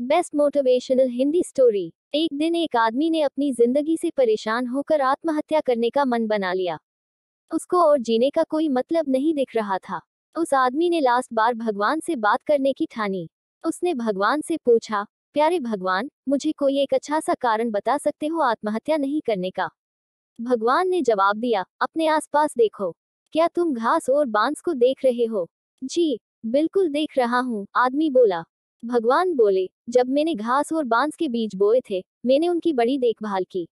best motivational Hindi story एक दिन एक आदमी ने अपनी जिंदगी से परेशान होकर आत्महत्या करने का मन बना लिया उसको और जीने का कोई मतलब नहीं दिख रहा था उस आदमी ने लास्ट बार भगवान से बात करने की ठानी उसने भगवान से पूछा प्यारे भगवान मुझे कोई एक अच्छा सा कारण बता सकते हो आत्महत्या नहीं करने का भगवान ने जवाब दिया अपने आसपास देखो क्या तुम घास और बांस को देख रहे हो जी बिल्कुल देख रहा हूँ आदमी बोला भगवान बोले जब मैंने घास और बांस के बीज बोए थे मैंने उनकी बड़ी देखभाल की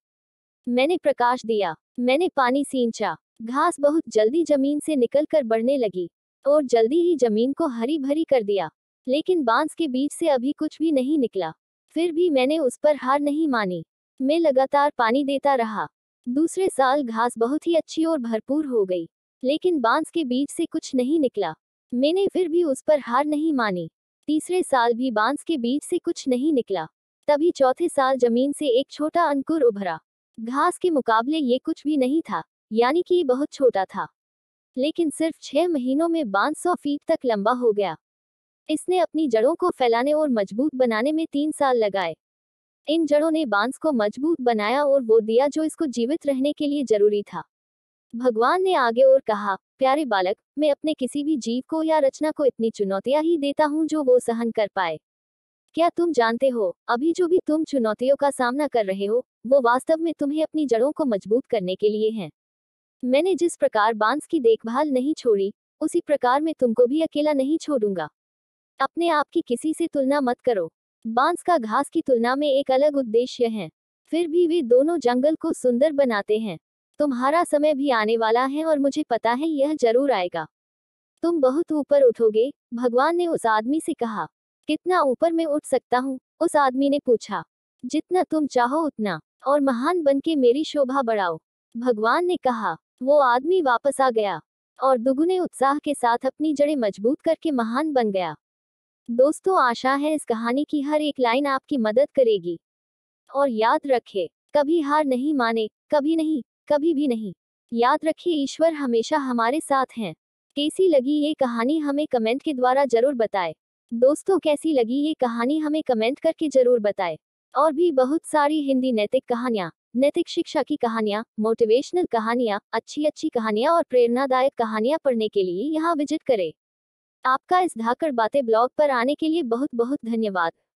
मैंने प्रकाश दिया मैंने पानी सींचा घास बहुत जल्दी जमीन से निकलकर बढ़ने लगी और जल्दी ही जमीन को हरी भरी कर दिया लेकिन बांस के बीज से अभी कुछ भी नहीं निकला फिर भी मैंने उस पर हार नहीं मानी मैं लगातार पानी देता रहा दूसरे साल घास बहुत ही अच्छी और भरपूर हो गई लेकिन बांस के बीज से कुछ नहीं निकला मैंने फिर भी उस पर हार नहीं मानी तीसरे साल भी बांस के बीज से कुछ नहीं निकला तभी चौथे साल जमीन से एक छोटा अंकुर उभरा घास के मुकाबले ये कुछ भी नहीं था यानी कि ये बहुत छोटा था लेकिन सिर्फ छह महीनों में बांस सौ फीट तक लंबा हो गया इसने अपनी जड़ों को फैलाने और मजबूत बनाने में तीन साल लगाए इन जड़ों ने बांस को मजबूत बनाया और वो दिया जो इसको जीवित रहने के लिए जरूरी था भगवान ने आगे और कहा प्यारे बालक मैं अपने किसी भी जीव को या रचना को इतनी चुनौतियां ही देता हूँ जो वो सहन कर पाए क्या तुम जानते हो अभी जो भी तुम चुनौतियों का सामना कर रहे हो वो वास्तव में तुम्हें अपनी जड़ों को मजबूत करने के लिए हैं मैंने जिस प्रकार बांस की देखभाल नहीं छोड़ी उसी प्रकार मैं तुमको भी अकेला नहीं छोड़ूंगा अपने आप की किसी से तुलना मत करो बांस का घास की तुलना में एक अलग उद्देश्य है फिर भी वे दोनों जंगल को सुंदर बनाते हैं तुम्हारा समय भी आने वाला है और मुझे पता है यह जरूर आएगा तुम बहुत ऊपर उठोगे भगवान ने उस आदमी से कहा कितना ऊपर मैं उठ सकता हूँ उस आदमी ने पूछा जितना तुम चाहो उतना और महान बन के मेरी शोभा बढ़ाओ भगवान ने कहा वो आदमी वापस आ गया और दुगुने उत्साह के साथ अपनी जड़ें मजबूत करके महान बन गया दोस्तों आशा है इस कहानी की हर एक लाइन आपकी मदद करेगी और याद रखे कभी हार नहीं माने कभी नहीं कभी भी नहीं याद रखिए ईश्वर हमेशा हमारे साथ हैं कैसी लगी ये कहानी हमें कमेंट के द्वारा जरूर बताएं दोस्तों कैसी लगी ये कहानी हमें कमेंट करके जरूर बताएं और भी बहुत सारी हिंदी नैतिक कहानियाँ नैतिक शिक्षा की कहानियाँ मोटिवेशनल कहानियाँ अच्छी अच्छी कहानियाँ और प्रेरणादायक कहानियाँ पढ़ने के लिए यहाँ विजिट करें आपका इस धाकर बातें ब्लॉग पर आने के लिए बहुत बहुत धन्यवाद